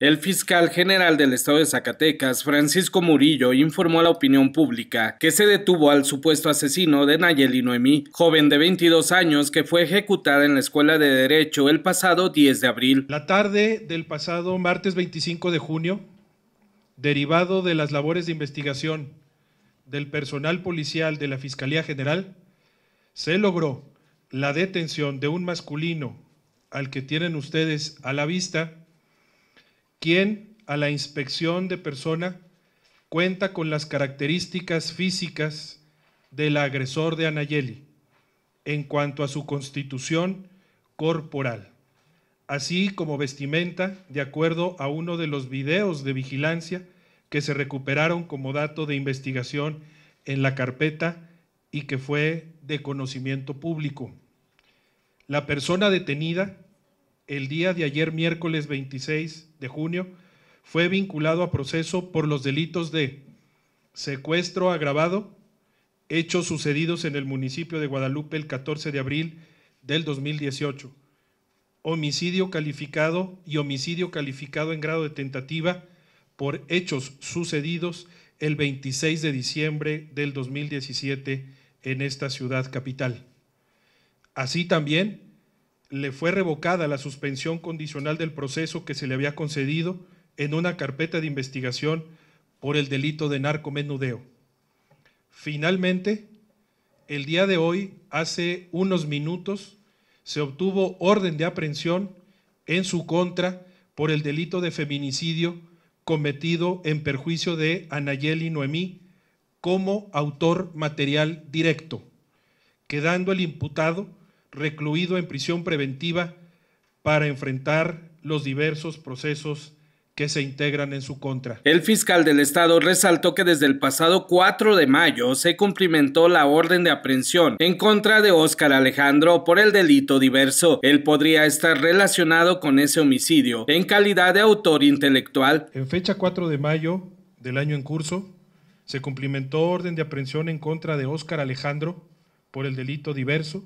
El fiscal general del estado de Zacatecas, Francisco Murillo, informó a la opinión pública que se detuvo al supuesto asesino de Nayeli Noemí, joven de 22 años que fue ejecutada en la Escuela de Derecho el pasado 10 de abril. La tarde del pasado martes 25 de junio, derivado de las labores de investigación del personal policial de la Fiscalía General, se logró la detención de un masculino al que tienen ustedes a la vista quien a la inspección de persona cuenta con las características físicas del agresor de Anayeli en cuanto a su constitución corporal, así como vestimenta de acuerdo a uno de los videos de vigilancia que se recuperaron como dato de investigación en la carpeta y que fue de conocimiento público. La persona detenida el día de ayer miércoles 26 de junio, fue vinculado a proceso por los delitos de secuestro agravado, hechos sucedidos en el municipio de Guadalupe el 14 de abril del 2018, homicidio calificado y homicidio calificado en grado de tentativa por hechos sucedidos el 26 de diciembre del 2017 en esta ciudad capital. Así también le fue revocada la suspensión condicional del proceso que se le había concedido en una carpeta de investigación por el delito de narcomenudeo. Finalmente, el día de hoy, hace unos minutos, se obtuvo orden de aprehensión en su contra por el delito de feminicidio cometido en perjuicio de Anayeli Noemí como autor material directo, quedando el imputado recluido en prisión preventiva para enfrentar los diversos procesos que se integran en su contra. El fiscal del estado resaltó que desde el pasado 4 de mayo se cumplimentó la orden de aprehensión en contra de Óscar Alejandro por el delito diverso. Él podría estar relacionado con ese homicidio en calidad de autor intelectual. En fecha 4 de mayo del año en curso, se cumplimentó orden de aprehensión en contra de Óscar Alejandro por el delito diverso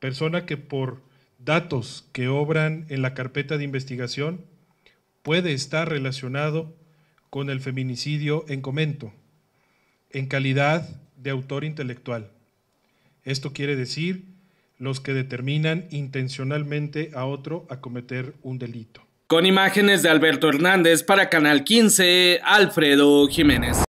persona que por datos que obran en la carpeta de investigación puede estar relacionado con el feminicidio en comento, en calidad de autor intelectual. Esto quiere decir los que determinan intencionalmente a otro a cometer un delito. Con imágenes de Alberto Hernández para Canal 15, Alfredo Jiménez.